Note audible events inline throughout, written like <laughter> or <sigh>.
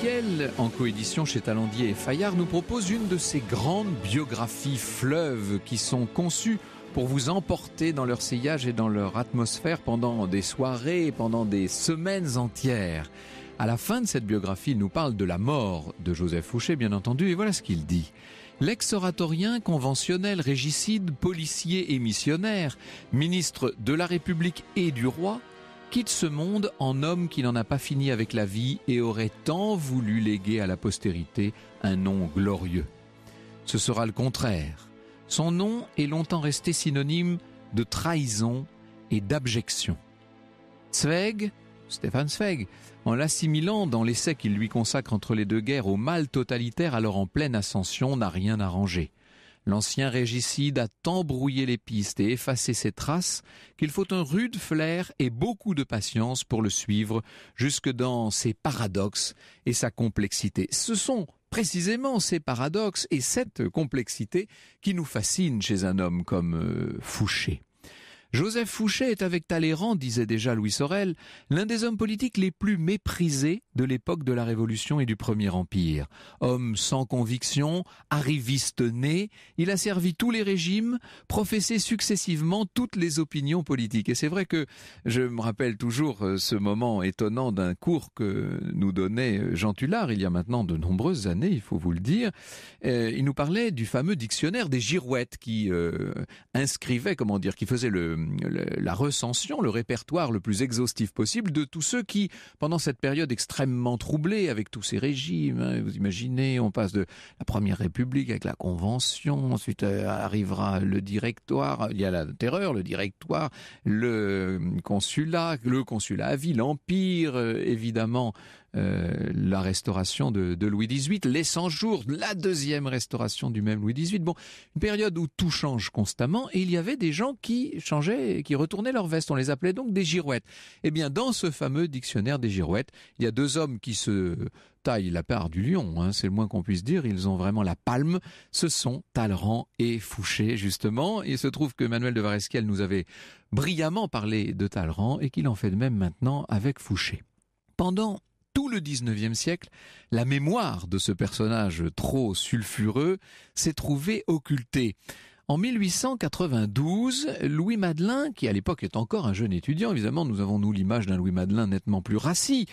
qu'elle en coédition chez Talandier et Fayard, nous propose une de ces grandes biographies fleuves qui sont conçues pour vous emporter dans leur sillage et dans leur atmosphère pendant des soirées, pendant des semaines entières. À la fin de cette biographie, il nous parle de la mort de Joseph Fouché, bien entendu, et voilà ce qu'il dit. L'ex-oratorien conventionnel, régicide, policier et missionnaire, ministre de la République et du roi, quitte ce monde en homme qui n'en a pas fini avec la vie et aurait tant voulu léguer à la postérité un nom glorieux. Ce sera le contraire. Son nom est longtemps resté synonyme de trahison et d'abjection. Zweig, Stefan Zweig, en l'assimilant dans l'essai qu'il lui consacre entre les deux guerres au mal totalitaire alors en pleine ascension, n'a rien arrangé. L'ancien régicide a tant brouillé les pistes et effacé ses traces qu'il faut un rude flair et beaucoup de patience pour le suivre jusque dans ses paradoxes et sa complexité. Ce sont précisément ces paradoxes et cette complexité qui nous fascinent chez un homme comme euh, Fouché. Joseph Fouché est avec Talleyrand, disait déjà Louis Sorel, l'un des hommes politiques les plus méprisés de l'époque de la Révolution et du Premier Empire. Homme sans conviction, arriviste né, il a servi tous les régimes, professé successivement toutes les opinions politiques. Et c'est vrai que je me rappelle toujours euh, ce moment étonnant d'un cours que nous donnait euh, Jean Tullard il y a maintenant de nombreuses années, il faut vous le dire. Euh, il nous parlait du fameux dictionnaire des girouettes qui inscrivait, comment dire, qui faisait le, la recension, le répertoire le plus exhaustif possible de tous ceux qui, pendant cette période extrêmement troublée avec tous ces régimes, hein, vous imaginez, on passe de la Première République avec la Convention, ensuite euh, arrivera le directoire, il y a la terreur, le directoire, le euh, consulat, le consulat à vie, l'Empire, euh, évidemment, euh, la restauration de, Louis XVIII, les 100 jours, la deuxième restauration du même Louis XVIII. Bon, une période où tout change constamment, et il y avait des gens qui changeaient, qui retournaient leur veste. On les appelait donc des girouettes. Eh bien, dans ce fameux dictionnaire des girouettes, il y a deux hommes qui se taillent la part du lion, hein, c'est le moins qu'on puisse dire, ils ont vraiment la palme, ce sont Talleyrand et Fouché justement, il se trouve que Manuel de Varesquiel nous avait brillamment parlé de Talleyrand et qu'il en fait de même maintenant avec Fouché. Pendant tout le 19e siècle, la mémoire de ce personnage trop sulfureux s'est trouvée occultée. En 1892, Louis Madelin, qui à l'époque est encore un jeune étudiant, évidemment, nous avons nous l'image d'un Louis Madelin nettement plus rassis.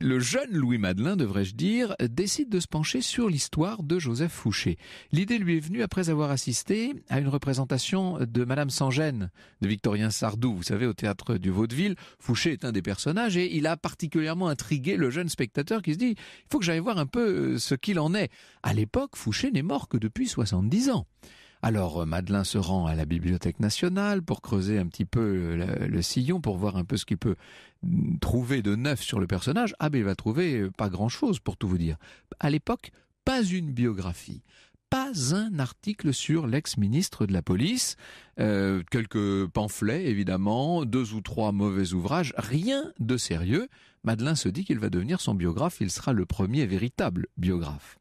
Le jeune Louis Madelin, devrais-je dire, décide de se pencher sur l'histoire de Joseph Fouché. L'idée lui est venue après avoir assisté à une représentation de Madame Sangène, de Victorien Sardou, vous savez, au théâtre du Vaudeville. Fouché est un des personnages et il a particulièrement intrigué le jeune spectateur qui se dit, il faut que j'aille voir un peu euh, ce qu'il en est. À l'époque, Fouché n'est mort que depuis 70 ans. Alors euh, Madeleine se rend à la Bibliothèque nationale pour creuser un petit peu euh, le, sillon, pour voir un peu ce qu'il peut mm, trouver de neuf sur le personnage. Ah ben il va trouver euh, pas grand-chose pour tout vous dire. À l'époque, pas une biographie, pas un article sur l'ex-ministre de la police, quelques pamphlets évidemment, deux ou trois mauvais ouvrages, rien de sérieux. Madeleine se dit qu'il va devenir son biographe, il sera le premier véritable biographe.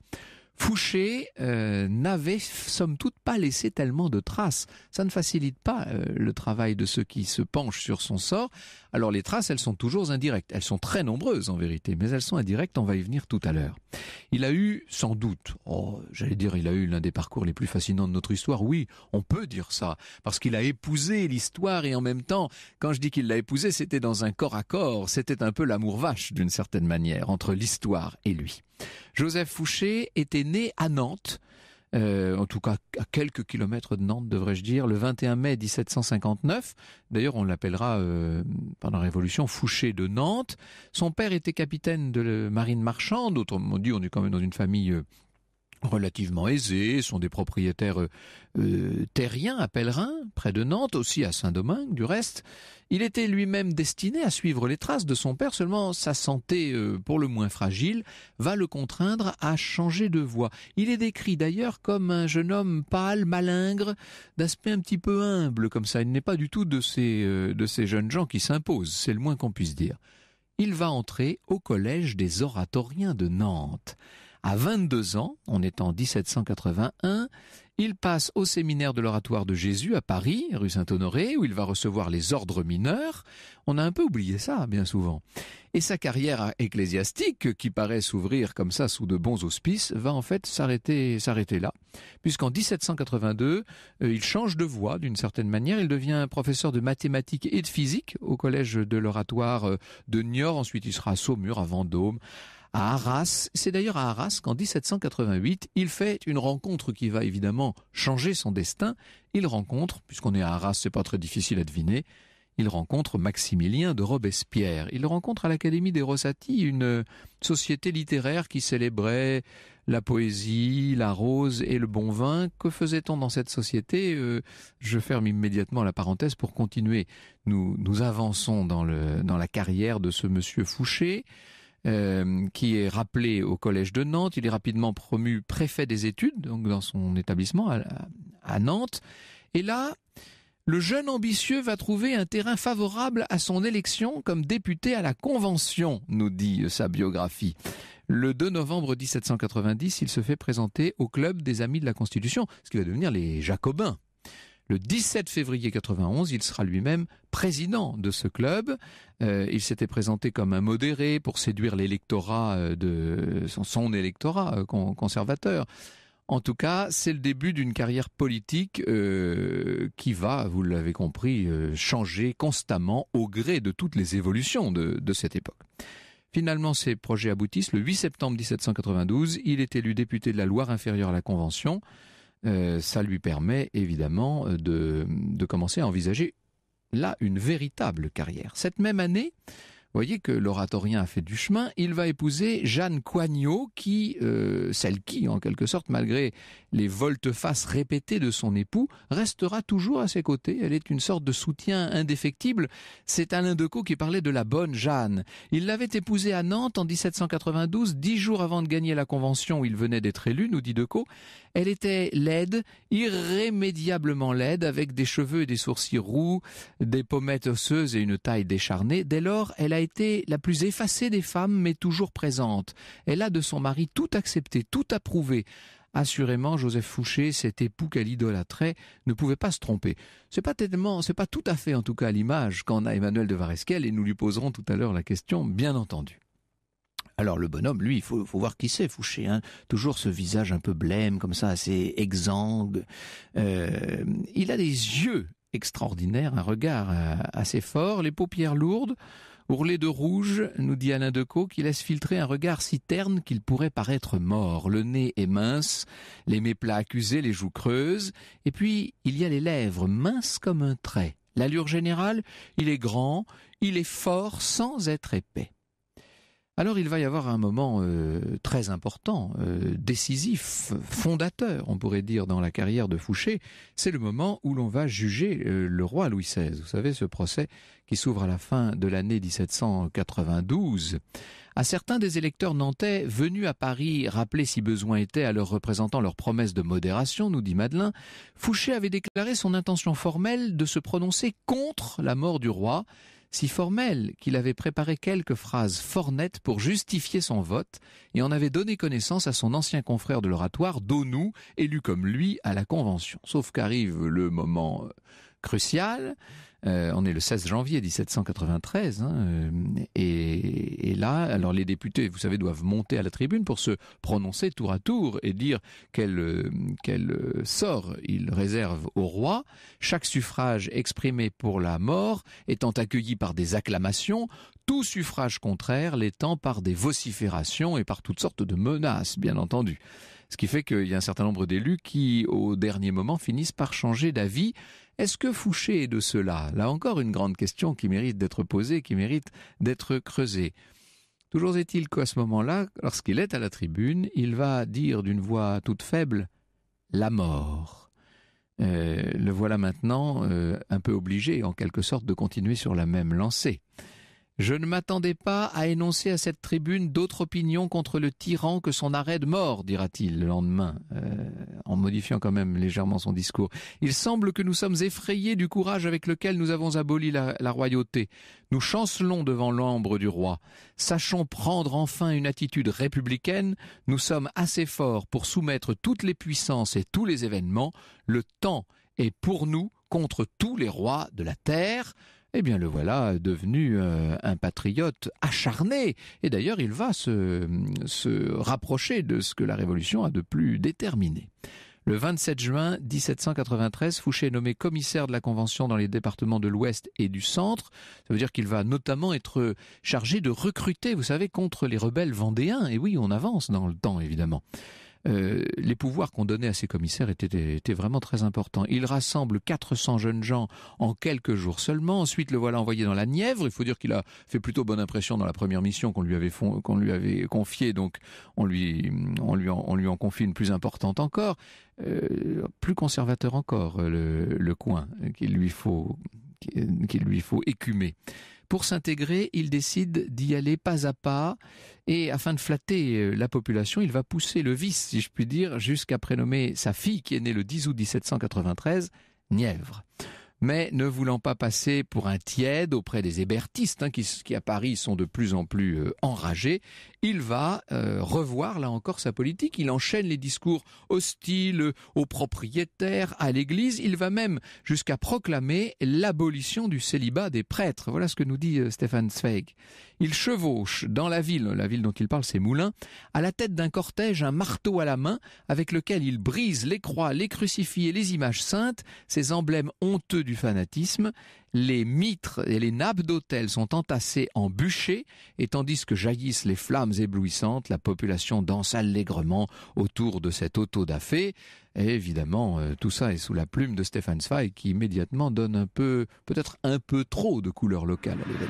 Fouché euh, n'avait somme toute pas laissé tellement de traces. Ça ne facilite pas euh, le travail de ceux qui se penchent sur son sort. Alors les traces, elles sont toujours indirectes. Elles sont très nombreuses en vérité, mais elles sont indirectes, on va y venir tout à l'heure. Il a eu sans doute, oh, j'allais dire, il a eu l'un des parcours les plus fascinants de notre histoire. Oui, on peut dire ça, parce qu'il a épousé l'histoire et en même temps, quand je dis qu'il l'a épousé, c'était dans un corps à corps, c'était un peu l'amour vache d'une certaine manière entre l'histoire et lui. Joseph Fouché était né à Nantes, euh, en tout cas à quelques kilomètres de Nantes, devrais-je dire, le 21 mai 1759. D'ailleurs, on l'appellera euh, pendant la Révolution Fouché de Nantes. Son père était capitaine de marine marchande, autrement dit, on est quand même dans une famille euh, relativement aisés, sont des propriétaires euh, euh, terriens à Pèlerin, près de Nantes, aussi à Saint-Domingue du reste. Il était lui-même destiné à suivre les traces de son père, seulement sa santé, euh, pour le moins fragile, va le contraindre à changer de voie. Il est décrit d'ailleurs comme un jeune homme pâle, malingre, d'aspect un petit peu humble comme ça. Il n'est pas du tout de ces, de ces jeunes gens qui s'imposent, c'est le moins qu'on puisse dire. Il va entrer au collège des oratoriens de Nantes. À 22 ans, on est en 1781, il passe au séminaire de l'Oratoire de Jésus à Paris, rue Saint-Honoré, où il va recevoir les ordres mineurs. On a un peu oublié ça, bien souvent. Et sa carrière ecclésiastique, qui paraît s'ouvrir comme ça sous de bons auspices, va en fait s'arrêter, s'arrêter là. Puisqu'en 1782, euh, il change de voie d'une certaine manière. Il devient professeur de mathématiques et de physique au collège de l'Oratoire euh, de Niort. Ensuite, il sera à Saumur, à Vendôme, Arras. C'est d'ailleurs à Arras qu'en 1788, il fait une rencontre qui va évidemment changer son destin. Il rencontre, puisqu'on est à Arras, c'est pas très difficile à deviner, il rencontre Maximilien de Robespierre. Il rencontre à l'Académie des Rossati, une société littéraire qui célébrait la poésie, la rose et le bon vin. Que faisait-on dans cette société euh, Je ferme immédiatement la parenthèse pour continuer. Nous, nous avançons dans, dans la carrière de ce monsieur Fouché. Euh, qui est rappelé au collège de Nantes. Il est rapidement promu préfet des études, donc dans son établissement à Nantes. Et là, le jeune ambitieux va trouver un terrain favorable à son élection comme député à la Convention, nous dit sa biographie. Le 2 novembre 1790, il se fait présenter au Club des Amis de la Constitution, ce qui va devenir les Jacobins. Le 17 février 91, il sera lui-même président de ce club. Euh, il s'était présenté comme un modéré pour séduire l'électorat euh, de son, électorat euh, conservateur. En tout cas, c'est le début d'une carrière politique qui va, vous l'avez compris, changer constamment au gré de toutes les évolutions de, de cette époque. Finalement, ces projets aboutissent. Le 8 septembre 1792, il est élu député de la Loire inférieure à la Convention. Euh, ça lui permet évidemment euh, de, commencer à envisager là une véritable carrière. Cette même année, voyez que l'oratorien a fait du chemin. Il va épouser Jeanne Coignot, qui, euh, celle qui, en quelque sorte, malgré les volte-face répétées de son époux, restera toujours à ses côtés. Elle est une sorte de soutien indéfectible. C'est Alain Decaux qui parlait de la bonne Jeanne. Il l'avait épousée à Nantes en 1792, dix jours avant de gagner la convention où il venait d'être élu, nous dit Decaux. Elle était laide, irrémédiablement laide, avec des cheveux et des sourcils roux, des pommettes osseuses et une taille décharnée. Dès lors, elle a était la plus effacée des femmes, mais toujours présente. Elle a de son mari tout accepté, tout approuvé. Assurément, Joseph Fouché, cet époux qu'elle idolâtrait, ne pouvait pas se tromper. C'est pas tellement, c'est pas tout à fait en tout cas l'image qu'en a Emmanuel de Varesquel, et nous lui poserons tout à l'heure la question, bien entendu. Alors le bonhomme, lui, il faut, voir qui c'est, Fouché. Hein. Toujours ce visage un peu blême, comme ça, assez exsangue. Euh, il a des yeux extraordinaires, un regard euh, assez fort, les paupières lourdes. Ourlé de rouge, nous dit Alain Decaux, qui laisse filtrer un regard si terne qu'il pourrait paraître mort. Le nez est mince, les méplats accusés, les joues creuses, et puis il y a les lèvres minces comme un trait. L'allure générale, il est grand, il est fort sans être épais. Alors il va y avoir un moment euh, très important, euh, décisif, fondateur, on pourrait dire, dans la carrière de Fouché. C'est le moment où l'on va juger euh, le roi Louis XVI. Vous savez, ce procès qui s'ouvre à la fin de l'année 1792. À certains des électeurs nantais venus à Paris rappeler si besoin était à leurs représentants leur promesse de modération, nous dit Madeleine, Fouché avait déclaré son intention formelle de se prononcer contre la mort du roi si formel qu'il avait préparé quelques phrases fort nettes pour justifier son vote et en avait donné connaissance à son ancien confrère de l'oratoire, Donou, élu comme lui à la Convention. Sauf qu'arrive le moment euh, crucial, euh, on est le 16 janvier 1793, hein, euh, et, et, là, alors les députés, vous savez, doivent monter à la tribune pour se prononcer tour à tour et dire quel, euh, quel sort ils réservent au roi. Chaque suffrage exprimé pour la mort étant accueilli par des acclamations, tout suffrage contraire l'étant par des vociférations et par toutes sortes de menaces, bien entendu. Ce qui fait qu'il y a un certain nombre d'élus qui, au dernier moment, finissent par changer d'avis est-ce que Fouché est de cela Là encore une grande question qui mérite d'être posée, qui mérite d'être creusée. Toujours est-il qu'à ce moment-là, lorsqu'il est à la tribune, il va dire d'une voix toute faible la mort. Euh, le voilà maintenant euh, un peu obligé, en quelque sorte, de continuer sur la même lancée. Je ne m'attendais pas à énoncer à cette tribune d'autres opinions contre le tyran que son arrêt de mort, dira-t-il le lendemain, euh, en modifiant quand même légèrement son discours. Il semble que nous sommes effrayés du courage avec lequel nous avons aboli la, royauté. Nous chancelons devant l'ombre du roi. Sachons prendre enfin une attitude républicaine. Nous sommes assez forts pour soumettre toutes les puissances et tous les événements. Le temps est pour nous contre tous les rois de la terre eh bien le voilà devenu euh, un patriote acharné. Et d'ailleurs, il va se, rapprocher de ce que la Révolution a de plus déterminé. Le 27 juin 1793, Fouché est nommé commissaire de la Convention dans les départements de l'Ouest et du Centre. Ça veut dire qu'il va notamment être chargé de recruter, vous savez, contre les rebelles vendéens. Et oui, on avance dans le temps, évidemment. Euh, les pouvoirs qu'on donnait à ces commissaires étaient, vraiment très importants. Il rassemble 400 jeunes gens en quelques jours seulement. Ensuite, le voilà envoyé dans la Nièvre. Il faut dire qu'il a fait plutôt bonne impression dans la première mission qu'on lui avait, confiée. Donc, on lui, en, confie une plus importante encore. Euh, plus conservateur encore, euh, le, coin qu'il lui faut écumer. Pour s'intégrer, il décide d'y aller pas à pas et afin de flatter euh, la population, il va pousser le vice, si je puis dire, jusqu'à prénommer sa fille qui est née le 10 août 1793 Nièvre mais ne voulant pas passer pour un tiède auprès des hébertistes, hein, qui, à Paris sont de plus en plus euh, enragés, il va euh, revoir là encore sa politique. Il enchaîne les discours hostiles euh, aux propriétaires, à l'Église. Il va même jusqu'à proclamer l'abolition du célibat des prêtres. Voilà ce que nous dit Stéphane Zweig. Il chevauche dans la ville, la ville dont il parle, c'est Moulins, à la tête d'un cortège, un marteau à la main, avec lequel il brise les croix, les crucifix et les images saintes, ces emblèmes honteux du fanatisme, les mitres et les nappes d'autel sont entassées en bûchers, et tandis que jaillissent les flammes éblouissantes, la population danse allègrement autour de cet auto da Et évidemment, euh, tout ça est sous la plume de Stefan Zweig qui immédiatement donne un peu, peut-être un peu trop de couleur locale à l'événement.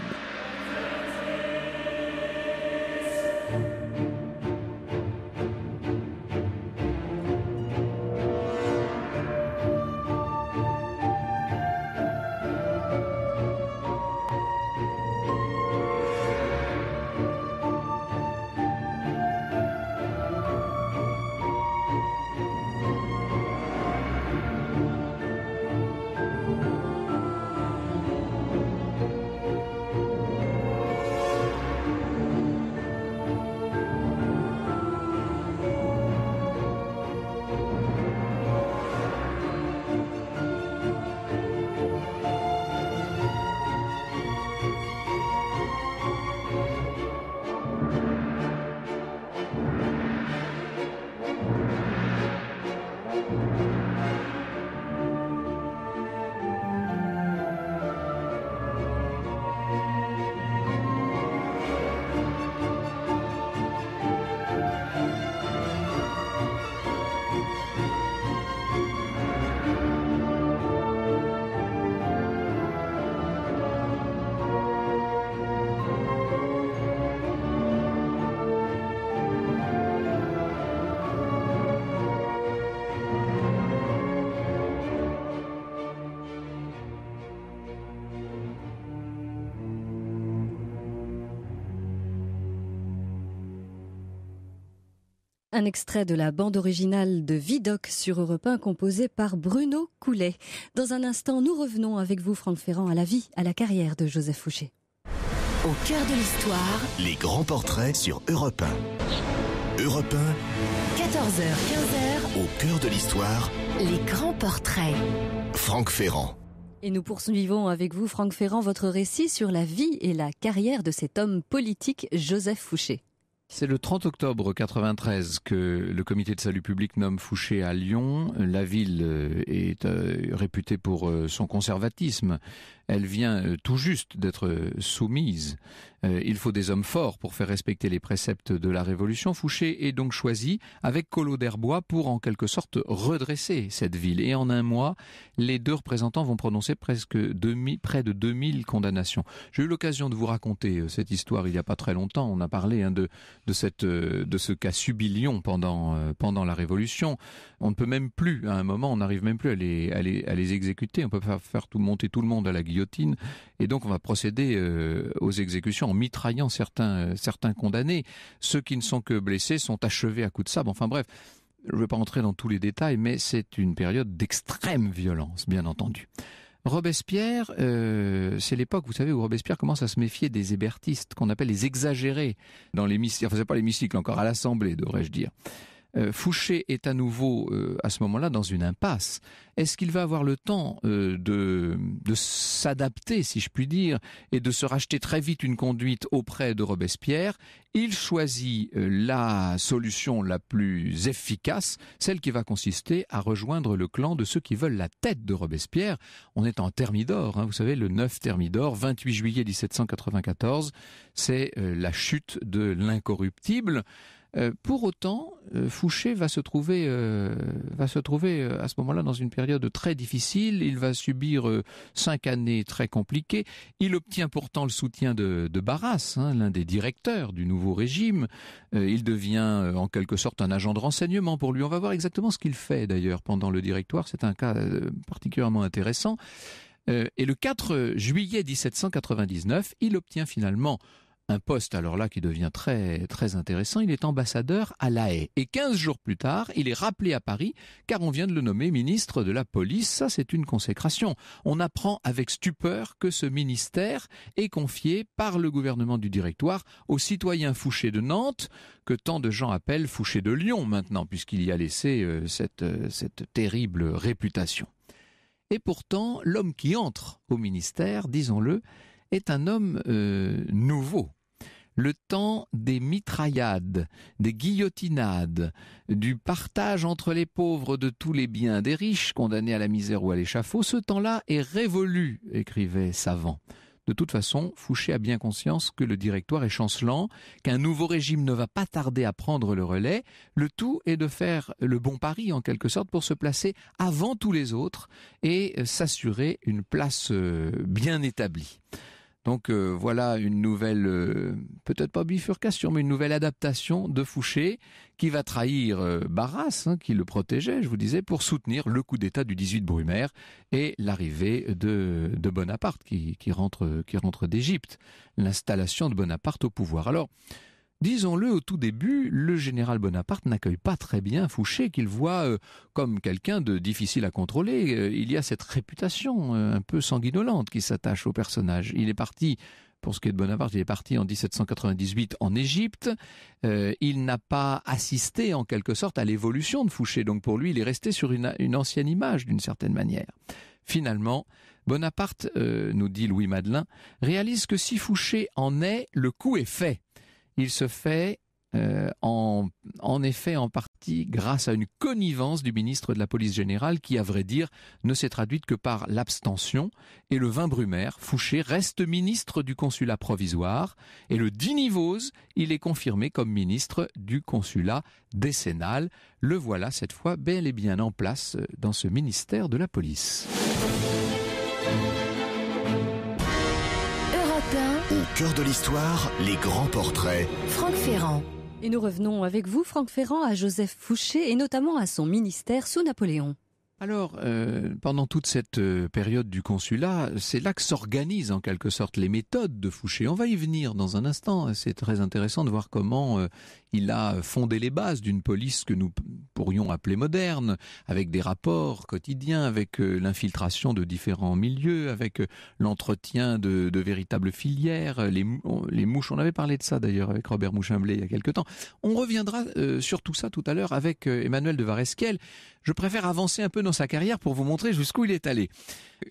Un extrait de la bande originale de Vidoc sur Europe 1 composée par Bruno Coulet. Dans un instant, nous revenons avec vous, Franck Ferrand, à la vie, à la carrière de Joseph Fouché. Au cœur de l'histoire, les grands portraits sur Europe 1. Europe 1. 14h, 15h. Au cœur de l'histoire, les grands portraits. Franck Ferrand. Et nous poursuivons avec vous, Franck Ferrand, votre récit sur la vie et la carrière de cet homme politique, Joseph Fouché. C'est le 30 octobre 93 que le comité de salut public nomme Fouché à Lyon. La ville euh, est euh, réputée pour euh, son conservatisme. Elle vient euh, tout juste d'être euh, soumise. Euh, il faut des hommes forts pour faire respecter les préceptes de la Révolution. Fouché est donc choisi avec Collot d'Herbois pour en quelque sorte redresser cette ville. Et en un mois, les deux représentants vont prononcer presque près de 2000 condamnations. J'ai eu l'occasion de vous raconter cette histoire il n'y a pas très longtemps. On a parlé hein, de, de, cette, de ce cas Subilion pendant, pendant la Révolution. On ne peut même plus, à un moment, on n'arrive même plus à les, à les, exécuter. On peut faire, faire tout, monter tout le monde à la guillotine et donc on va procéder euh, aux exécutions en mitraillant certains, euh, certains condamnés. Ceux qui ne sont que blessés sont achevés à coups de sabre. Enfin bref, je ne vais pas entrer dans tous les détails, mais c'est une période d'extrême violence, bien entendu. Robespierre, euh, c'est l'époque, vous savez, où Robespierre commence à se méfier des hébertistes, qu'on appelle les exagérés dans l'hémicycle, enfin c'est pas l'hémicycle encore, à l'Assemblée, devrais-je dire. Euh, Fouché est à nouveau euh, à ce moment-là dans une impasse. Est-ce qu'il va avoir le temps euh, de, de s'adapter, si je puis dire, et de se racheter très vite une conduite auprès de Robespierre Il choisit la solution la plus efficace, celle qui va consister à rejoindre le clan de ceux qui veulent la tête de Robespierre. On est en Thermidor, hein, vous savez, le 9 Thermidor, 28 juillet 1794, c'est la chute de l'incorruptible. Euh, pour autant, euh, Fouché va se trouver, euh, va se trouver à ce moment-là dans une période très difficile. Il va subir cinq années très compliquées. Il obtient pourtant le soutien de, de Barras, hein, l'un des directeurs du nouveau régime. il devient en quelque sorte un agent de renseignement pour lui. On va voir exactement ce qu'il fait d'ailleurs pendant le directoire. C'est un cas particulièrement intéressant. et le 4 juillet 1799, il obtient finalement un poste alors là qui devient très très intéressant. Il est ambassadeur à La Haye et 15 jours plus tard, il est rappelé à Paris car on vient de le nommer ministre de la Police. Ça, c'est une consécration. On apprend avec stupeur que ce ministère est confié par le gouvernement du Directoire au citoyen Fouché de Nantes que tant de gens appellent Fouché de Lyon maintenant puisqu'il y a laissé euh, cette euh, cette terrible réputation. Et pourtant, l'homme qui entre au ministère, disons-le, est un homme euh, nouveau. Le temps des mitraillades, des guillotinades, du partage entre les pauvres de tous les biens des riches condamnés à la misère ou à l'échafaud, ce temps-là est révolu, écrivait Savant. De toute façon, Fouché a bien conscience que le directoire est chancelant, qu'un nouveau régime ne va pas tarder à prendre le relais. Le tout est de faire le bon pari, en quelque sorte, pour se placer avant tous les autres et s'assurer une place euh, bien établie. Donc euh, voilà une nouvelle, euh, peut-être pas bifurcation, mais une nouvelle adaptation de Fouché qui va trahir euh, Barras, hein, qui le protégeait, je vous disais, pour soutenir le coup d'État du 18 Brumaire et l'arrivée de, Bonaparte qui, rentre, qui rentre d'Égypte, l'installation de Bonaparte au pouvoir. Alors Disons-le, au tout début, le général Bonaparte n'accueille pas très bien Fouché, qu'il voit euh, comme quelqu'un de difficile à contrôler. Euh, il y a cette réputation euh, un peu sanguinolente qui s'attache au personnage. Il est parti pour ce qui est de Bonaparte, il est parti en 1798 en Égypte. il n'a pas assisté en quelque sorte à l'évolution de Fouché, donc pour lui, il est resté sur une, ancienne image d'une certaine manière. Finalement, Bonaparte, nous dit Louis Madelin, réalise que si Fouché en est, le coup est fait. Il se fait euh, en, effet en partie grâce à une connivence du ministre de la Police générale qui, à vrai dire, ne s'est traduite que par l'abstention et le vin brumaire, Fouché reste ministre du consulat provisoire et le Dinivose, il est confirmé comme ministre du consulat décennal. Le voilà cette fois bel et bien en place euh, dans ce ministère de la Police. cœur de l'histoire, les grands portraits. Franck Ferrand. Et nous revenons avec vous, Franck Ferrand, à Joseph Fouché et notamment à son ministère sous Napoléon. Alors, euh, pendant toute cette euh, période du consulat, c'est là que s'organisent en quelque sorte les méthodes de Fouché. On va y venir dans un instant. C'est très intéressant de voir comment euh, il a fondé les bases d'une police que nous pourrions appeler moderne, avec des rapports quotidiens, avec l'infiltration de différents milieux, avec l'entretien de, véritables filières, les, les, mouches. On avait parlé de ça d'ailleurs avec Robert Mouchamblé, il y a quelque temps. On reviendra sur tout ça tout à l'heure avec Emmanuel de Varesquel. Je préfère avancer un peu dans sa carrière pour vous montrer jusqu'où il est allé.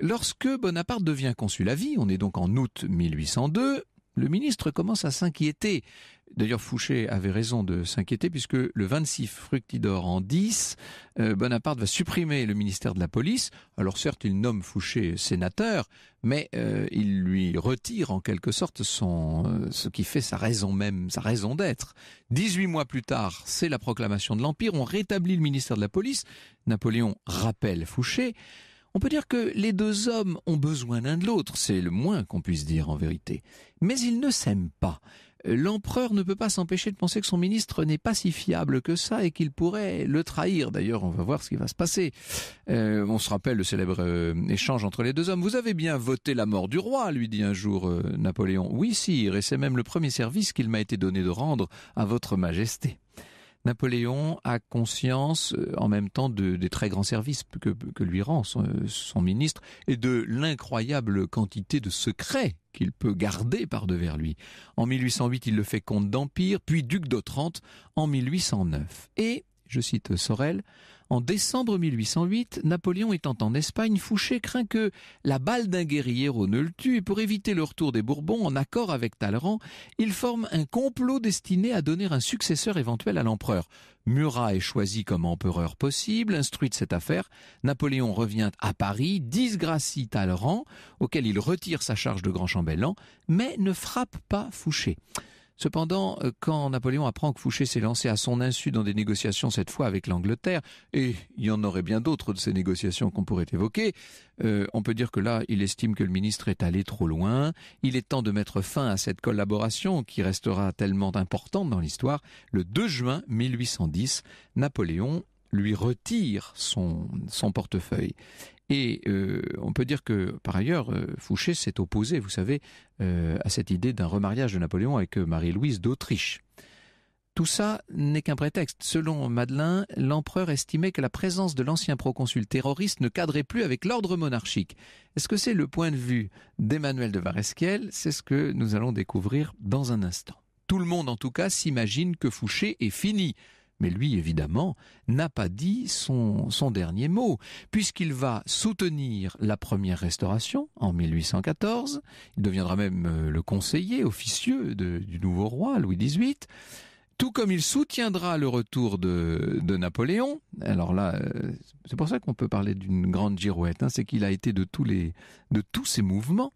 Lorsque Bonaparte devient consul à vie, on est donc en août 1802, le ministre commence à s'inquiéter D'ailleurs, Fouché avait raison de s'inquiéter puisque le 26 Fructidor en 10, euh, Bonaparte va supprimer le ministère de la police. Alors certes, il nomme Fouché sénateur, mais euh, il lui retire en quelque sorte son, euh, ce qui fait sa raison même, sa raison d'être. 18 mois plus tard, c'est la proclamation de l'Empire, on rétablit le ministère de la police, Napoléon rappelle Fouché. On peut dire que les deux hommes ont besoin l'un de l'autre, c'est le moins qu'on puisse dire en vérité. Mais ils ne s'aiment pas l'empereur ne peut pas s'empêcher de penser que son ministre n'est pas si fiable que ça et qu'il pourrait le trahir. D'ailleurs, on va voir ce qui va se passer. Euh, on se rappelle le célèbre euh, échange entre les deux hommes. Vous avez bien voté la mort du roi, lui dit un jour euh, Napoléon. Oui, sire, et c'est même le premier service qu'il m'a été donné de rendre à votre majesté. Napoléon a conscience euh, en même temps de, des très grands services que, lui rend son, ministre et de l'incroyable quantité de secrets qu'il peut garder par devers lui. En 1808, il le fait comte d'Empire, puis duc d'Otrante en 1809. Et je cite Sorel, en décembre 1808, Napoléon étant en Espagne, Fouché craint que la balle d'un guerriero ne le tue et pour éviter le retour des Bourbons, en accord avec Talleyrand, il forme un complot destiné à donner un successeur éventuel à l'empereur. Murat est choisi comme empereur possible, instruit de cette affaire. Napoléon revient à Paris, disgracie Talleyrand, auquel il retire sa charge de grand chambellan, mais ne frappe pas Fouché. Cependant, euh, quand Napoléon apprend que Fouché s'est lancé à son insu dans des négociations cette fois avec l'Angleterre, et il y en aurait bien d'autres de ces négociations qu'on pourrait évoquer, euh, on peut dire que là, il estime que le ministre est allé trop loin, il est temps de mettre fin à cette collaboration qui restera tellement importante dans l'histoire. Le 2 juin 1810, Napoléon lui retire son portefeuille. Et euh, on peut dire que, par ailleurs, euh, Fouché s'est opposé, vous savez, euh, à cette idée d'un remariage de Napoléon avec Marie-Louise d'Autriche. Tout ça n'est qu'un prétexte. Selon Madeleine, l'empereur estimait que la présence de l'ancien proconsul terroriste ne cadrait plus avec l'ordre monarchique. Est-ce que c'est le point de vue d'Emmanuel de Varesquiel C'est ce que nous allons découvrir dans un instant. Tout le monde, en tout cas, s'imagine que Fouché est fini mais lui, évidemment, n'a pas dit son, dernier mot, puisqu'il va soutenir la première restauration en 1814, il deviendra même euh, le conseiller officieux du nouveau roi, Louis XVIII, tout comme il soutiendra le retour de, Napoléon. Alors là, euh, c'est pour ça qu'on peut parler d'une grande girouette, hein. c'est qu'il a été de tous, les, de tous ces mouvements.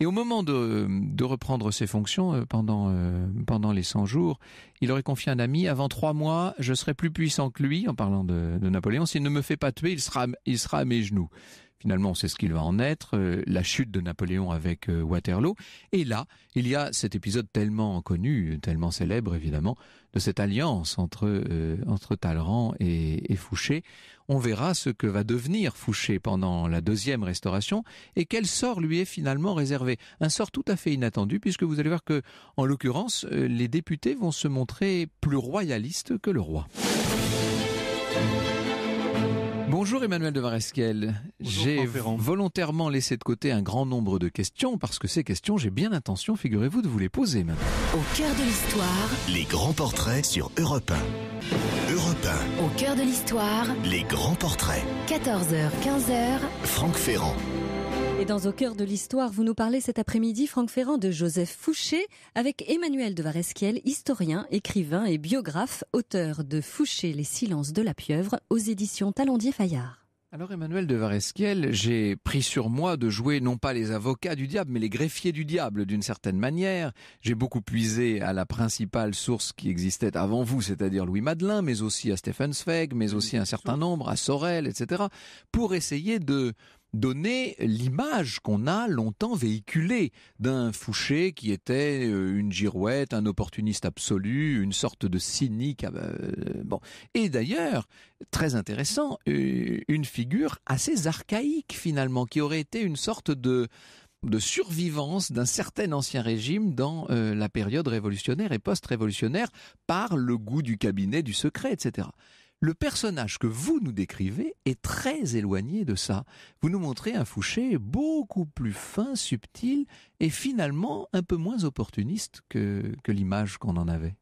Et au moment de, reprendre ses fonctions euh, pendant, euh, pendant les 100 jours, il aurait confié à un ami, avant trois mois, je serai plus puissant que lui, en parlant de, de Napoléon, s'il ne me fait pas tuer, il sera, il sera à mes genoux. Finalement, on sait ce qu'il va en être, euh, la chute de Napoléon avec euh, Waterloo. Et là, il y a cet épisode tellement connu, tellement célèbre évidemment, de cette alliance entre, euh, entre Talleyrand et, et, Fouché. On verra ce que va devenir Fouché pendant la deuxième restauration et quel sort lui est finalement réservé. Un sort tout à fait inattendu puisque vous allez voir que, en l'occurrence, les députés vont se montrer plus royalistes que le roi. Bonjour Emmanuel de Varesquel. J'ai volontairement laissé de côté un grand nombre de questions parce que ces questions, j'ai bien l'intention, figurez-vous, de vous les poser maintenant. Au cœur de l'histoire, les grands portraits sur Europe 1. Europe 1. Au cœur de l'histoire, les grands portraits. 14h, 15h. Franck Ferrand. Et dans Au cœur de l'histoire, vous nous parlez cet après-midi, Franck Ferrand, de Joseph Fouché, avec Emmanuel de Varesquiel, historien, écrivain et biographe, auteur de Fouché, les silences de la pieuvre, aux éditions Talendier-Fayard. Alors Emmanuel de Varesquiel, j'ai pris sur moi de jouer non pas les avocats du diable, mais les greffiers du diable d'une certaine manière. J'ai beaucoup puisé à la principale source qui existait avant vous, c'est-à-dire Louis Madelin, mais aussi à Stephen Zweig, mais aussi à un certain nombre, à Sorel, etc., pour essayer de donner l'image qu'on a longtemps véhiculée d'un Fouché qui était euh, une girouette, un opportuniste absolu, une sorte de cynique. Euh, bon. Et d'ailleurs, très intéressant, euh, une figure assez archaïque finalement, qui aurait été une sorte de survivance d'un certain ancien régime dans la période révolutionnaire et post-révolutionnaire par le goût du cabinet, du secret, etc. Le personnage que vous nous décrivez est très éloigné de ça. Vous nous montrez un Fouché beaucoup plus fin, subtil et finalement un peu moins opportuniste que, l'image qu'on en avait.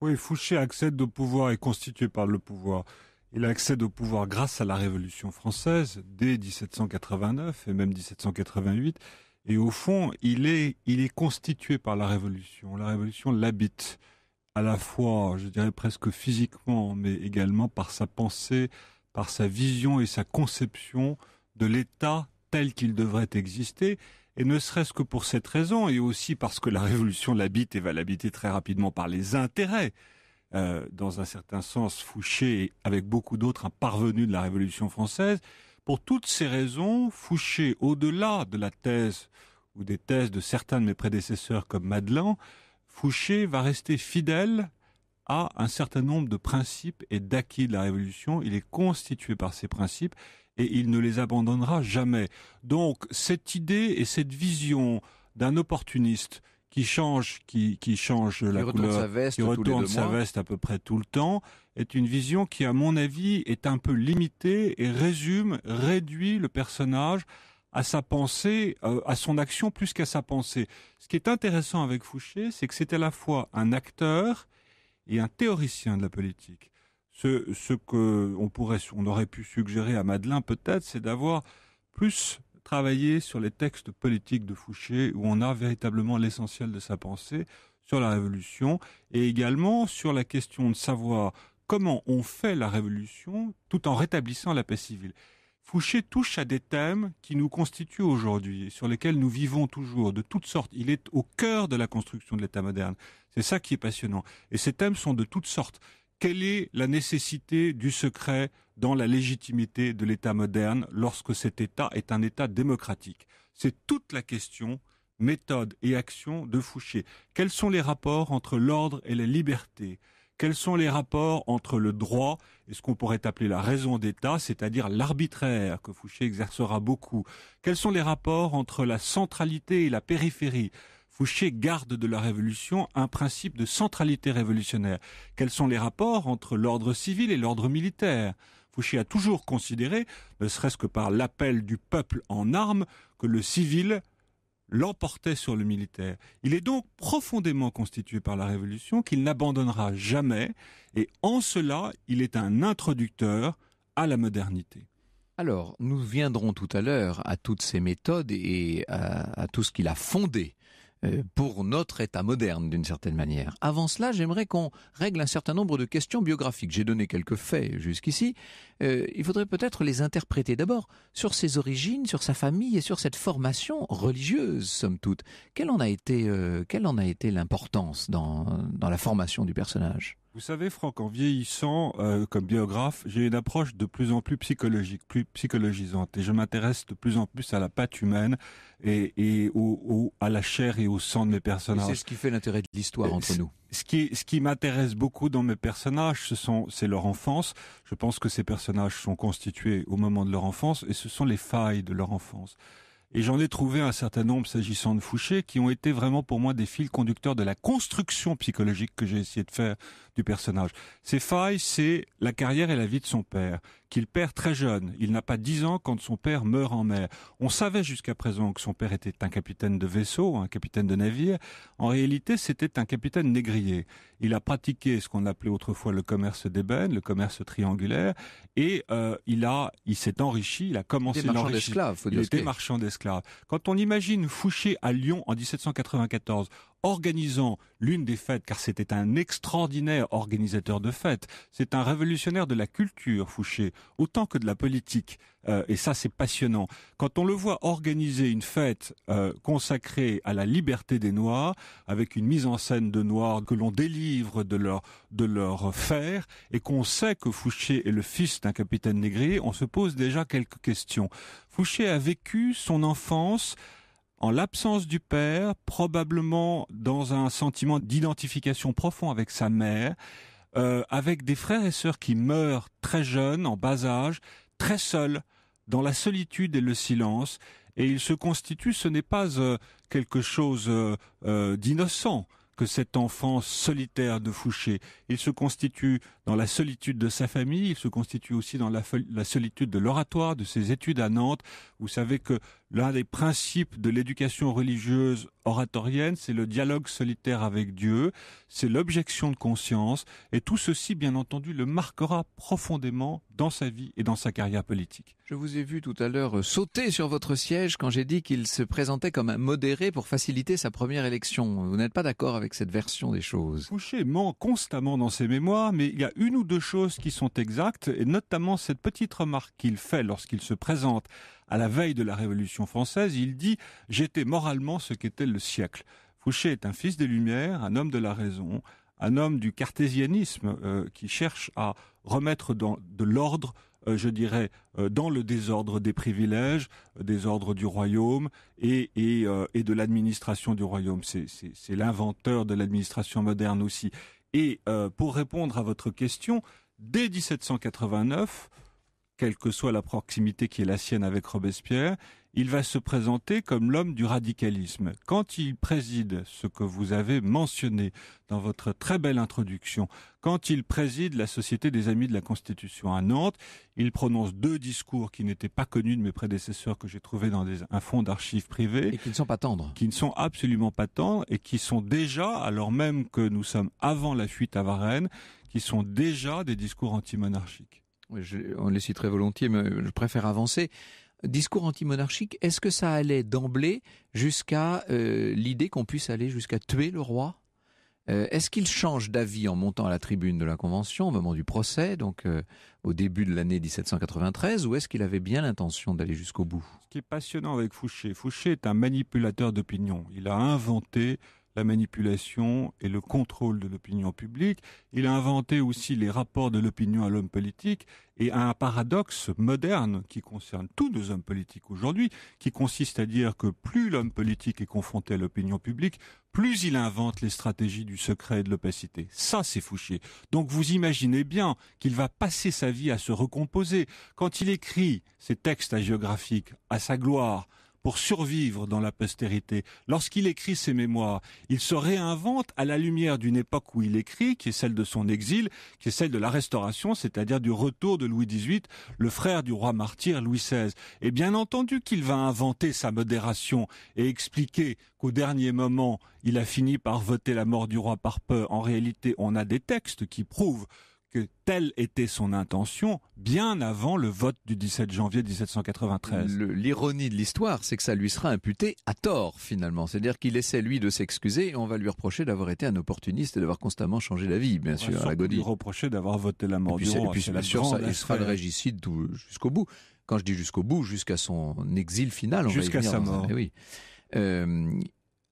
Oui, Fouché accède au pouvoir et constitué par le pouvoir. Il accède au pouvoir grâce à la Révolution française dès 1789 et même 1788. Et au fond, il il est constitué par la Révolution. La Révolution l'habite à la fois, je dirais presque physiquement, mais également par sa pensée, par sa vision et sa conception de l'État tel qu'il devrait exister. Et ne serait-ce que pour cette raison, et aussi parce que la révolution l'habite et va l'habiter très rapidement par les intérêts. Euh, dans un certain sens, Fouché, avec beaucoup d'autres, un parvenu de la Révolution française. Pour toutes ces raisons, Fouché, au-delà de la thèse ou des thèses de certains de mes prédécesseurs comme Madeleine, Fouché va rester fidèle à un certain nombre de principes et d'acquis de la Révolution. Il est constitué par ces principes et il ne les abandonnera jamais. Donc cette idée et cette vision d'un opportuniste qui change, qui, change la couleur, qui retourne sa veste à peu près tout le temps, est une vision qui, à mon avis, est un peu limitée et résume, réduit le personnage à sa pensée, euh, à son action plus qu'à sa pensée. Ce qui est intéressant avec Fouché, c'est que c'est à la fois un acteur et un théoricien de la politique. Ce, ce que on pourrait, aurait pu suggérer à Madeleine peut-être, c'est d'avoir plus travaillé sur les textes politiques de Fouché, où on a véritablement l'essentiel de sa pensée sur la Révolution, et également sur la question de savoir comment on fait la Révolution tout en rétablissant la paix civile. Fouché touche à des thèmes qui nous constituent aujourd'hui, sur lesquels nous vivons toujours, de toutes sortes. Il est au cœur de la construction de l'État moderne. C'est ça qui est passionnant. Et ces thèmes sont de toutes sortes. Quelle est la nécessité du secret dans la légitimité de l'État moderne lorsque cet État est un État démocratique C'est toute la question méthode et action de Fouché. Quels sont les rapports entre l'ordre et la liberté quels sont les rapports entre le droit et ce qu'on pourrait appeler la raison d'État, c'est-à-dire l'arbitraire que Fouché exercera beaucoup Quels sont les rapports entre la centralité et la périphérie Fouché garde de la Révolution un principe de centralité révolutionnaire. Quels sont les rapports entre l'ordre civil et l'ordre militaire Fouché a toujours considéré, ne serait-ce que par l'appel du peuple en armes, que le civil l'emportait sur le militaire. Il est donc profondément constitué par la Révolution qu'il n'abandonnera jamais, et en cela, il est un introducteur à la modernité. Alors, nous viendrons tout à l'heure à toutes ses méthodes et à tout ce qu'il a fondé euh, pour notre État moderne d'une certaine manière. Avant cela, j'aimerais qu'on règle un certain nombre de questions biographiques. J'ai donné quelques faits jusqu'ici. Euh, il faudrait peut-être les interpréter d'abord sur ses origines, sur sa famille et sur cette formation religieuse, somme toute. Quelle en a été, euh, quelle en a été l'importance dans la formation du personnage vous savez, Franck, en vieillissant, euh, comme biographe, j'ai une approche de plus en plus psychologique, plus psychologisante, et je m'intéresse de plus en plus à la patte humaine et, à la chair et au sang de mes personnages. C'est ce qui fait l'intérêt de l'histoire euh, entre nous. Ce qui, ce qui m'intéresse beaucoup dans mes personnages, ce sont, c'est leur enfance. Je pense que ces personnages sont constitués au moment de leur enfance, et ce sont les failles de leur enfance. Et j'en ai trouvé un certain nombre s'agissant de Fouché qui ont été vraiment pour moi des fils conducteurs de la construction psychologique que j'ai essayé de faire du personnage. Ses failles, c'est la carrière et la vie de son père qu'il perd très jeune. Il n'a pas dix ans quand son père meurt en mer. On savait jusqu'à présent que son père était un capitaine de vaisseau, un capitaine de navire. En réalité, c'était un capitaine négrier. Il a pratiqué ce qu'on appelait autrefois le commerce d'ébène, le commerce triangulaire, et euh, il a, il s'est enrichi. Il a commencé l'enrichissement. Il était marchand d'esclaves. Quand on imagine Fouché à Lyon en 1794, organisant l'une des fêtes, car c'était un extraordinaire organisateur de fêtes. C'est un révolutionnaire de la culture, Fouché, autant que de la politique. Euh, et ça, c'est passionnant. Quand on le voit organiser une fête euh, consacrée à la liberté des Noirs, avec une mise en scène de Noirs que l'on délivre de leur de leur fer, et qu'on sait que Fouché est le fils d'un capitaine négrier, on se pose déjà quelques questions. Fouché a vécu son enfance en l'absence du père, probablement dans un sentiment d'identification profond avec sa mère, euh, avec des frères et sœurs qui meurent très jeunes, en bas âge, très seuls, dans la solitude et le silence, et il se constitue, ce n'est pas euh, quelque chose euh, d'innocent que cet enfant solitaire de Fouché. Il se constitue dans la solitude de sa famille, il se constitue aussi dans la, la solitude de l'oratoire, de ses études à Nantes. Vous savez que L'un des principes de l'éducation religieuse oratorienne, c'est le dialogue solitaire avec Dieu, c'est l'objection de conscience, et tout ceci, bien entendu, le marquera profondément dans sa vie et dans sa carrière politique. Je vous ai vu tout à l'heure euh, sauter sur votre siège quand j'ai dit qu'il se présentait comme un modéré pour faciliter sa première élection. Vous n'êtes pas d'accord avec cette version des choses Fouché ment constamment dans ses mémoires, mais il y a une ou deux choses qui sont exactes, et notamment cette petite remarque qu'il fait lorsqu'il se présente à la veille de la Révolution française, il dit ⁇ J'étais moralement ce qu'était le siècle ⁇ Fouché est un fils des Lumières, un homme de la raison, un homme du cartésianisme euh, qui cherche à remettre dans, de l'ordre, euh, je dirais, euh, dans le désordre des privilèges, des ordres du royaume et, et de l'administration du royaume. C'est l'inventeur de l'administration moderne aussi. Et pour répondre à votre question, dès 1789, quelle que soit la proximité qui est la sienne avec Robespierre, il va se présenter comme l'homme du radicalisme. Quand il préside ce que vous avez mentionné dans votre très belle introduction, quand il préside la Société des Amis de la Constitution à Nantes, il prononce deux discours qui n'étaient pas connus de mes prédécesseurs que j'ai trouvés dans un fonds d'archives privées. Et qui ne sont pas tendres. Qui ne sont absolument pas tendres et qui sont déjà, alors même que nous sommes avant la fuite à Varennes, qui sont déjà des discours antimonarchiques je, on les très volontiers, mais je préfère avancer. Discours antimonarchique, est-ce que ça allait d'emblée jusqu'à euh, l'idée qu'on puisse aller jusqu'à tuer le roi euh, Est-ce qu'il change d'avis en montant à la tribune de la Convention au moment du procès, donc euh, au début de l'année 1793, ou est-ce qu'il avait bien l'intention d'aller jusqu'au bout Ce qui est passionnant avec Fouché, Fouché est un manipulateur d'opinion. Il a inventé la manipulation et le contrôle de l'opinion publique. Il a inventé aussi les rapports de l'opinion à l'homme politique et un paradoxe moderne qui concerne tous nos hommes politiques aujourd'hui, qui consiste à dire que plus l'homme politique est confronté à l'opinion publique, plus il invente les stratégies du secret et de l'opacité. Ça, c'est Fouché. Donc vous imaginez bien qu'il va passer sa vie à se recomposer. Quand il écrit ses textes hagiographiques à sa gloire, pour survivre dans la postérité. Lorsqu'il écrit ses mémoires, il se réinvente à la lumière d'une époque où il écrit, qui est celle de son exil, qui est celle de la Restauration, c'est-à-dire du retour de Louis XVIII, le frère du roi martyr Louis XVI. Et bien entendu qu'il va inventer sa modération et expliquer qu'au dernier moment, il a fini par voter la mort du roi par peur. En réalité, on a des textes qui prouvent que telle était son intention bien avant le vote du 17 janvier 1793. L'ironie de l'histoire, c'est que ça lui sera imputé à tort finalement. C'est-à-dire qu'il essaie lui de s'excuser et on va lui reprocher d'avoir été un opportuniste et d'avoir constamment changé d'avis, bien sûr. On va lui reprocher d'avoir voté la mort puis, Et puis il sera le régicide jusqu'au bout. Quand je dis jusqu'au bout, jusqu'à son exil final, Jusqu'à sa mort. Eh oui. Euh,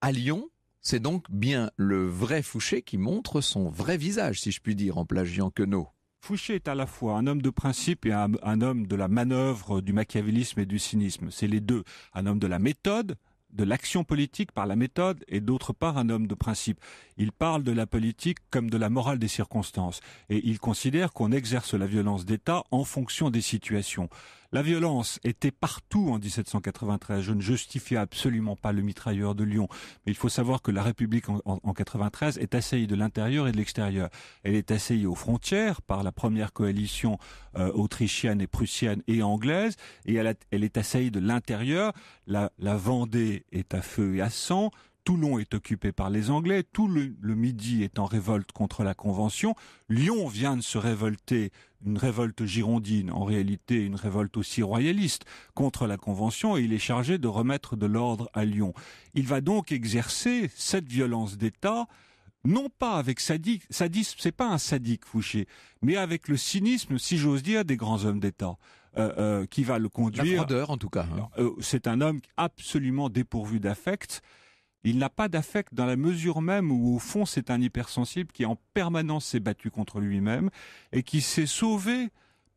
à Lyon, c'est donc bien le vrai Fouché qui montre son vrai visage, si je puis dire, en plagiant Queneau. Fouché est à la fois un homme de principe et un, homme de la manœuvre, du machiavélisme et du cynisme. C'est les deux. Un homme de la méthode, de l'action politique par la méthode et d'autre part un homme de principe. Il parle de la politique comme de la morale des circonstances et il considère qu'on exerce la violence d'État en fonction des situations. La violence était partout en 1793. Je ne justifie absolument pas le mitrailleur de Lyon, mais il faut savoir que la République en, 1793 93 est assaillie de l'intérieur et de l'extérieur. Elle est assaillie aux frontières par la première coalition euh, autrichienne et prussienne et anglaise, et elle, est assaillie de l'intérieur. la Vendée est à feu et à sang. Toulon est occupé par les Anglais, tout le, Midi est en révolte contre la Convention, Lyon vient de se révolter, une révolte girondine, en réalité une révolte aussi royaliste, contre la Convention, et il est chargé de remettre de l'ordre à Lyon. Il va donc exercer cette violence d'État, non pas avec sadique, sadisme, c'est pas un sadique Fouché, mais avec le cynisme, si j'ose dire, des grands hommes d'État. Euh, euh, qui va le conduire. La en tout cas. Hein. Euh, c'est un homme absolument dépourvu d'affect il n'a pas d'affect dans la mesure même où au fond c'est un hypersensible qui en permanence s'est battu contre lui-même et qui s'est sauvé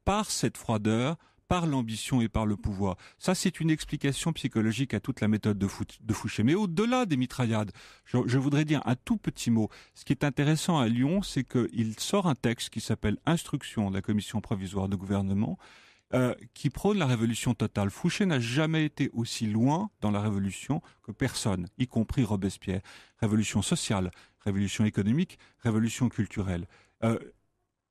par cette froideur, par l'ambition et par le pouvoir. Ça, c'est une explication psychologique à toute la méthode de, Fouché. Mais au-delà des mitraillades, je, voudrais dire un tout petit mot. Ce qui est intéressant à Lyon, c'est qu'il sort un texte qui s'appelle Instruction de la commission provisoire de gouvernement, euh, qui prône la révolution totale. Fouché n'a jamais été aussi loin dans la révolution que personne, y compris Robespierre. Révolution sociale, révolution économique, révolution culturelle. Euh,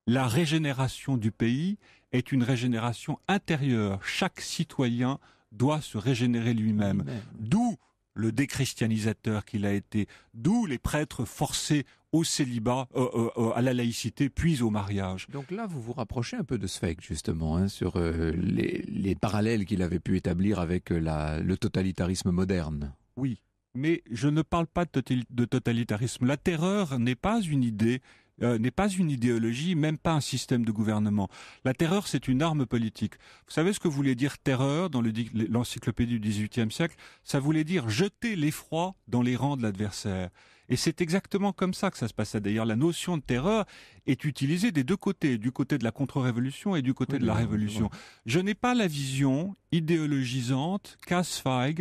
la régénération du pays est une régénération intérieure. Chaque citoyen doit se régénérer lui-même. D'où le déchristianisateur qu'il a été, d'où les prêtres forcés au célibat, euh, euh, euh, à la laïcité, puis au mariage. Donc là, vous vous rapprochez un peu de Zweig, justement, hein, sur les, parallèles qu'il avait pu établir avec le totalitarisme moderne. Oui, mais je ne parle pas de totalitarisme. La terreur n'est pas une idée euh, n'est pas une idéologie, même pas un système de gouvernement. La terreur, c'est une arme politique. Vous savez ce que voulait dire terreur dans l'encyclopédie du XVIIIe siècle Ça voulait dire jeter l'effroi dans les rangs de l'adversaire. Et c'est exactement comme ça que ça se passait. D'ailleurs, la notion de terreur est utilisée des deux côtés, du côté de la contre-révolution et du côté de la révolution. Je n'ai pas la vision idéologisante, casse euh,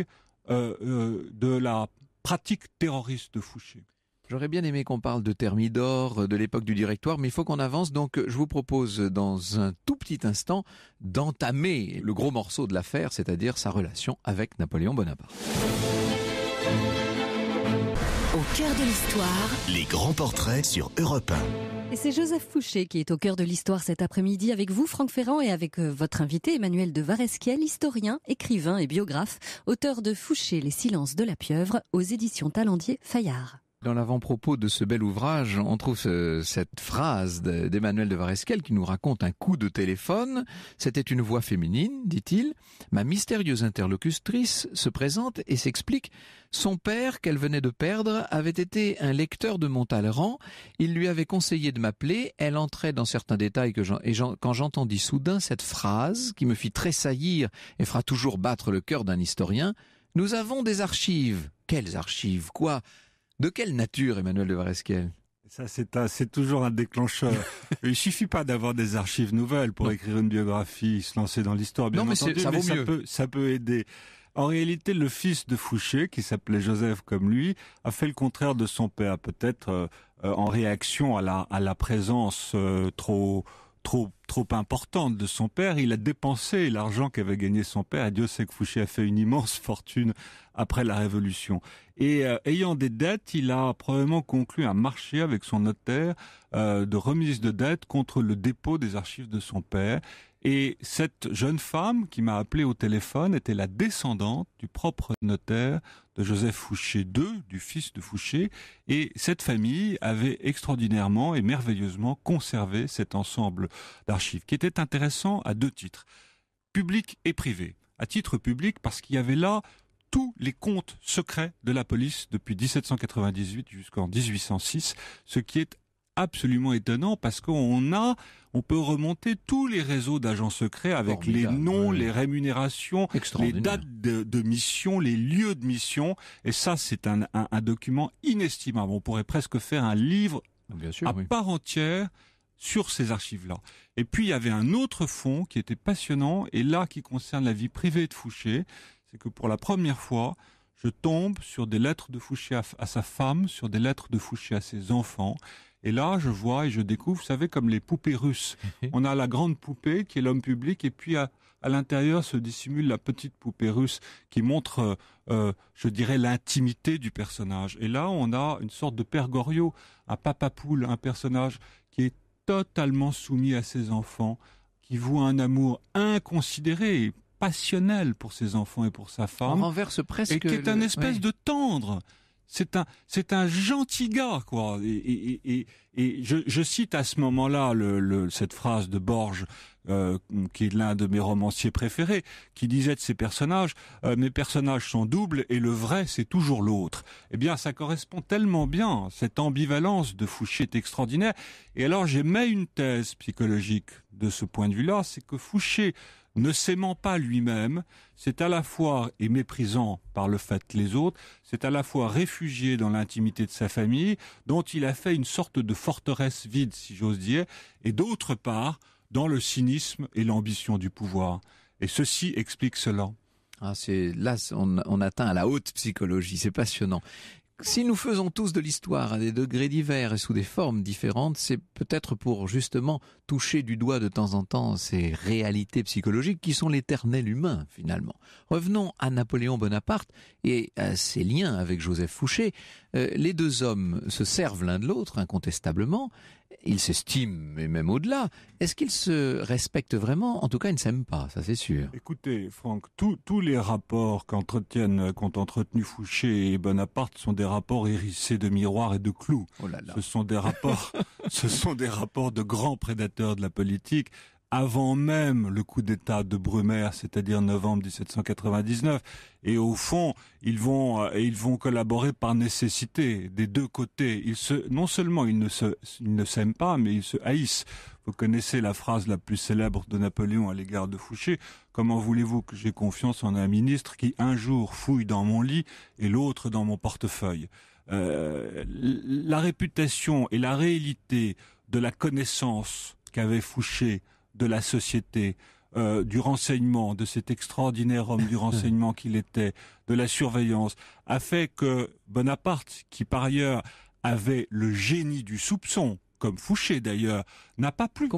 euh, de la pratique terroriste de Fouché. J'aurais bien aimé qu'on parle de Thermidor, euh, de l'époque du directoire, mais il faut qu'on avance, donc euh, je vous propose dans un tout petit instant d'entamer le gros morceau de l'affaire, c'est-à-dire sa relation avec Napoléon Bonaparte. Au cœur de l'histoire, les grands portraits sur Europe 1. Et c'est Joseph Fouché qui est au cœur de l'histoire cet après-midi avec vous, Franck Ferrand, et avec euh, votre invité Emmanuel de Varesquiel, historien, écrivain et biographe, auteur de Fouché, Les silences de la pieuvre, aux éditions Talendier Fayard. Dans l'avant-propos de ce bel ouvrage, on trouve euh, cette phrase d'Emmanuel de Varesquel qui nous raconte un coup de téléphone. C'était une voix féminine, dit-il. Ma mystérieuse interlocutrice se présente et s'explique. Son père, qu'elle venait de perdre, avait été un lecteur de Montalran. Il lui avait conseillé de m'appeler. Elle entrait dans certains détails que quand j'entendis soudain cette phrase qui me fit tressaillir et fera toujours battre le cœur d'un historien. Nous avons des archives. Quelles archives? Quoi? De quelle nature, Emmanuel de Varesquiel ça, c'est toujours un déclencheur. <laughs> Il suffit pas d'avoir des archives nouvelles pour écrire une biographie, se lancer dans l'histoire, bien non, mais entendu, ça, peut, ça peut aider. En réalité, le fils de Fouché, qui s'appelait Joseph comme lui, a fait le contraire de son père, peut-être euh, euh, en réaction à la, présence euh, trop trop trop importante de son père. Il a dépensé l'argent qu'avait gagné son père. Et Dieu sait que Fouché a fait une immense fortune après la Révolution. Et euh, ayant des dettes, il a probablement conclu un marché avec son notaire euh, de remise de dettes contre le dépôt des archives de son père. Et cette jeune femme qui m'a appelé au téléphone était la descendante du propre notaire de Joseph Fouché II, du fils de Fouché. Et cette famille avait extraordinairement et merveilleusement conservé cet ensemble d'archives qui était intéressant à deux titres, public et privé. À titre public, parce qu'il y avait là tous les comptes secrets de la police depuis 1798 jusqu'en 1806, ce qui est absolument étonnant parce qu'on a, on peut remonter tous les réseaux d'agents secrets avec les noms, les rémunérations, les dates de, mission, les lieux de mission. Et ça, c'est un, document inestimable. On pourrait presque faire un livre à part entière sur ces archives-là. Et puis, il y avait un autre fonds qui était passionnant et là, qui concerne la vie privée de Fouché c'est que pour la première fois, je tombe sur des lettres de Fouché à, sa femme, sur des lettres de Fouché à ses enfants. Et là, je vois et je découvre, vous savez, comme les poupées russes. <laughs> On a la grande poupée qui est l'homme public, et puis à, l'intérieur se dissimule la petite poupée russe qui montre, euh, euh, je dirais, l'intimité du personnage. Et là, on a une sorte de père Goriot, un papa poule, un personnage qui est totalement soumis à ses enfants, qui voue un amour inconsidéré, passionnel pour ses enfants et pour sa femme. presque. Et qui est un espèce de tendre. C'est un, gentil gars, quoi. Et, je, cite à ce moment-là cette phrase de Borges, euh, qui est l'un de mes romanciers préférés, qui disait de ses personnages euh, Mes personnages sont doubles et le vrai, c'est toujours l'autre. Eh bien, ça correspond tellement bien. Cette ambivalence de Fouché est extraordinaire. Et alors, j'émets une thèse psychologique de ce point de vue-là, c'est que Fouché ne s'aimant pas lui-même, c'est à la fois, et méprisant par le fait les autres, c'est à la fois réfugié dans l'intimité de sa famille, dont il a fait une sorte de forteresse vide, si j'ose dire, et d'autre part, dans le cynisme et l'ambition du pouvoir. Et ceci explique cela. Ah, c'est là, on, on, atteint à la haute psychologie. C'est passionnant si nous faisons tous de l'histoire à des degrés divers et sous des formes différentes, c'est peut-être pour justement toucher du doigt de temps en temps ces réalités psychologiques qui sont l'éternel humain finalement. Revenons à Napoléon Bonaparte et à ses liens avec Joseph Fouché. Euh, les deux hommes se servent l'un de l'autre incontestablement ils s'estiment, et même au-delà. Est-ce qu'ils se respectent vraiment En tout cas, ils ne s'aiment pas, ça c'est sûr. Écoutez, Franck, tous les rapports qu'entretiennent, qu'ont entretenu Fouché et Bonaparte sont des rapports hérissés de miroirs et de clous. Oh ce sont des rapports, <laughs> ce sont des rapports de grands prédateurs de la politique avant même le coup d'État de Brumaire, c'est-à-dire novembre 1799. Et au fond, ils vont, euh, ils vont collaborer par nécessité des deux côtés. non seulement ils ne s'aiment pas, mais ils se haïssent. Vous connaissez la phrase la plus célèbre de Napoléon à l'égard de Fouché. Comment voulez-vous que j'ai confiance en un ministre qui un jour fouille dans mon lit et l'autre dans mon portefeuille? Euh, la réputation et la réalité de la connaissance qu'avait Fouché de la société, euh, du renseignement, de cet extraordinaire homme du <laughs> renseignement qu'il était, de la surveillance, a fait que Bonaparte, qui par ailleurs avait le génie du soupçon, comme Fouché d'ailleurs, n'a pas pu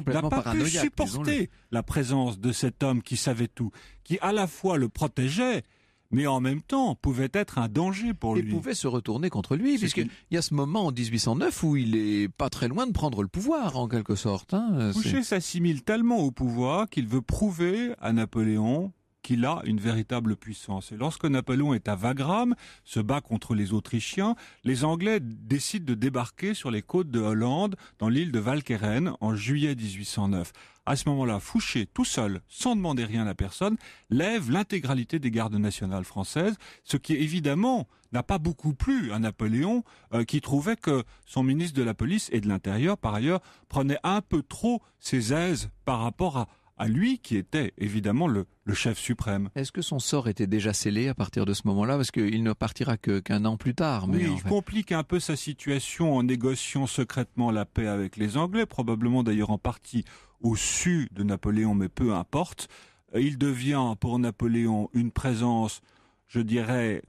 supporter la présence de cet homme qui savait tout, qui à la fois le protégeait, mais en même temps pouvait être un danger pour lui. Il pouvait se retourner contre lui, puisqu'il y a ce moment en 1809 où il est pas très loin de prendre le pouvoir, en quelque sorte. Hein, euh, s'assimile tellement au pouvoir qu'il veut prouver à Napoléon qu'il a une véritable puissance. Et lorsque Napoléon est à Wagram, se bat contre les Autrichiens, les Anglais décident de débarquer sur les côtes de Hollande, dans l'île de Walcheren, en juillet 1809. À ce moment-là, Fouché, tout seul, sans demander rien à personne, lève l'intégralité des gardes nationales françaises, ce qui évidemment n'a pas beaucoup plu à Napoléon, euh, qui trouvait que son ministre de la Police et de l'Intérieur, par ailleurs, prenait un peu trop ses aises par rapport à, à lui qui était évidemment le, chef suprême. Est-ce que son sort était déjà scellé à partir de ce moment-là Parce qu'il ne partira qu'un an plus tard. Mais oui, il complique un peu sa situation en négociant secrètement la paix avec les Anglais, probablement d'ailleurs en partie au sud de Napoléon, mais peu importe. Euh, il devient pour Napoléon une présence, je dirais,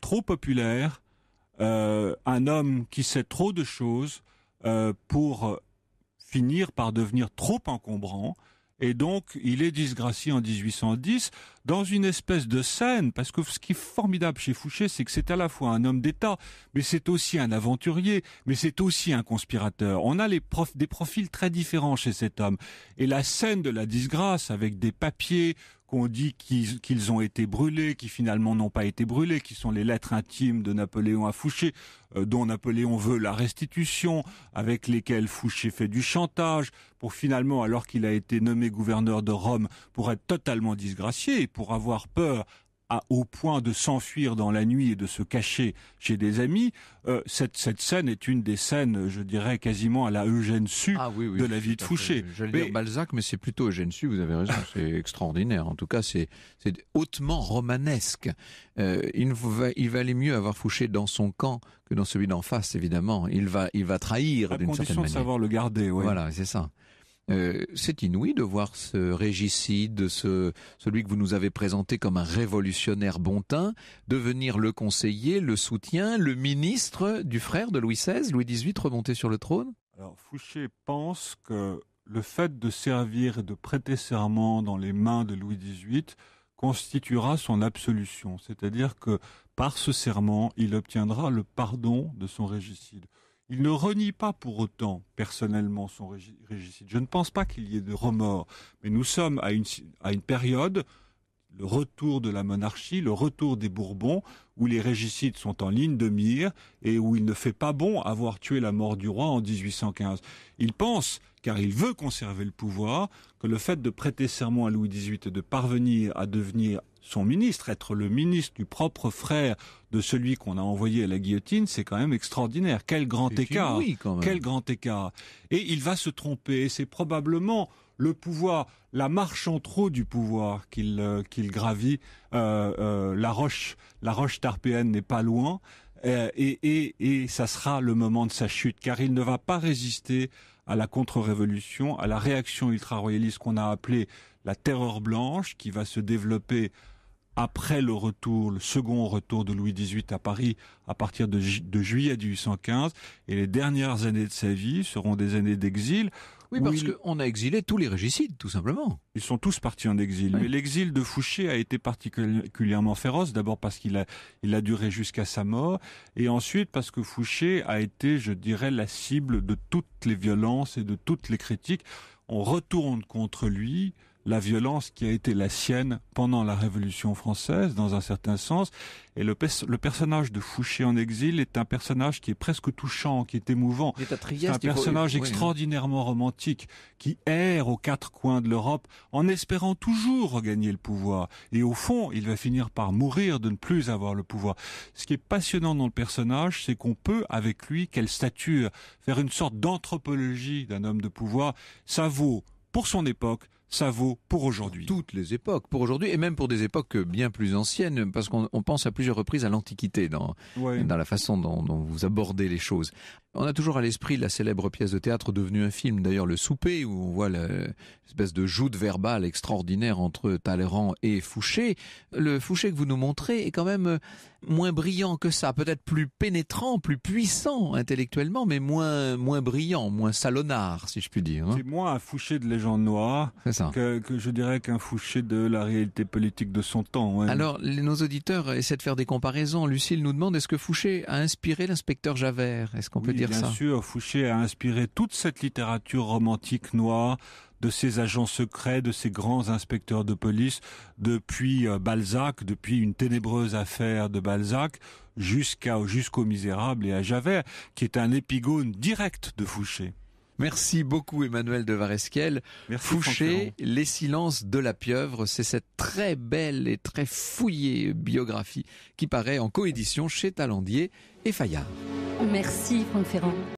trop populaire, euh, un homme qui sait trop de choses euh, pour finir par devenir trop encombrant. Et donc, il est disgracié en 1810 dans une espèce de scène, parce que ce qui est formidable chez Fouché, c'est que c'est à la fois un homme d'État, mais c'est aussi un aventurier, mais c'est aussi un conspirateur. On a les des profils très différents chez cet homme. Et la scène de la disgrâce, avec des papiers qu'on dit qu'ils ont été brûlés, qui finalement n'ont pas été brûlés, qui sont les lettres intimes de Napoléon à Fouché, euh, dont Napoléon veut la restitution, avec lesquelles Fouché fait du chantage, pour finalement, alors qu'il a été nommé gouverneur de Rome, pour être totalement disgracié pour avoir peur à, au point de s'enfuir dans la nuit et de se cacher chez des amis, euh, cette, scène est une des scènes, je dirais, quasiment à la Eugène Sue ah de la vie de Fouché. Je mais... dire Balzac, mais c'est plutôt Eugène Sue, vous avez raison, c'est <laughs> extraordinaire. En tout cas, c'est hautement romanesque. Euh, il, valait mieux avoir Fouché dans son camp que dans celui d'en face, évidemment. Il va, il va trahir d'une certaine manière. À condition de savoir le garder, oui. Voilà, c'est ça. Euh, c'est inouï de voir ce régicide, celui que vous nous avez présenté comme un révolutionnaire bontain, devenir le conseiller, le soutien, le ministre du frère de Louis XVI, Louis XVIII remonté sur le trône Alors Fouché pense que le fait de servir et de prêter serment dans les mains de Louis XVIII constituera son absolution, c'est-à-dire que par ce serment, il obtiendra le pardon de son régicide. Il ne renie pas pour autant personnellement son régicide. Je ne pense pas qu'il y ait de remords, mais nous sommes à une, à une période le retour de la monarchie, le retour des Bourbons, où les régicides sont en ligne de mire et où il ne fait pas bon avoir tué la mort du roi en 1815. Il pense, car il veut conserver le pouvoir, que le fait de prêter serment à Louis XVIII et de parvenir à devenir son ministre, être le ministre du propre frère de celui qu'on a envoyé à la guillotine, c'est quand même extraordinaire. Quel grand écart Quel grand écart Et il va se tromper. et C'est probablement le pouvoir, la marche en trop du pouvoir qu'il euh, gravit, euh, euh, la roche, la roche tarpéenne n'est pas loin, et, et, et ça sera le moment de sa chute, car il ne va pas résister à la contre-révolution, à la réaction ultra-royaliste qu'on a appelée la terreur blanche, qui va se développer après le retour, le second retour de Louis XVIII à Paris à partir de juillet 1815, et les dernières années de sa vie seront des années d'exil oui, parce qu'on a exilé tous les régicides, tout simplement. Ils sont tous partis en exil. Mais l'exil de Fouché a été particulièrement féroce, d'abord parce qu'il a, il a duré jusqu'à sa mort, et ensuite parce que Fouché a été, je dirais, la cible de toutes les violences et de toutes les critiques. On retourne contre lui la violence qui a été la sienne pendant la Révolution française, dans un certain sens. Et le, personnage de Fouché en exil est un personnage qui est presque touchant, qui est émouvant. C'est un personnage extraordinairement romantique, qui erre aux quatre coins de l'Europe en espérant toujours regagner le pouvoir. Et au fond, il va finir par mourir de ne plus avoir le pouvoir. Ce qui est passionnant dans le personnage, c'est qu'on peut, avec lui, quelle stature, faire une sorte d'anthropologie d'un homme de pouvoir. Ça vaut, pour son époque, ça vaut pour aujourd'hui. Toutes les époques, pour aujourd'hui, et même pour des époques bien plus anciennes, parce qu'on pense à plusieurs reprises à l'Antiquité dans, la façon dont vous abordez les choses. On a toujours à l'esprit la célèbre pièce de théâtre devenue un film, d'ailleurs Le Souper, où on voit l'espèce de joute verbale extraordinaire entre Talleyrand et Fouché. Le Fouché que vous nous montrez est quand même euh, moins brillant que ça, peut-être plus pénétrant, plus puissant intellectuellement, mais moins, moins brillant, moins salonnard, si je puis dire. Hein. C'est moins un Fouché de légende noire que, que, je dirais qu'un Fouché de la réalité politique de son temps. Alors, nos auditeurs essaient de faire des comparaisons. Lucille nous demande, est-ce que Fouché a inspiré l'inspecteur Javert Est-ce qu'on peut bien sûr, Fouché a inspiré toute cette littérature romantique noire de ses agents secrets, de ses grands inspecteurs de police, depuis euh, Balzac, depuis une ténébreuse affaire de Balzac, jusqu'à jusqu'au Misérable et à Javert, qui est un épigone direct de Fouché. Merci beaucoup Emmanuel de Varesquel. Fouché, Les silences de la pieuvre, c'est cette très belle et très fouillée biographie qui paraît en coédition chez Talandier et Fayard. Merci Franck Ferrand.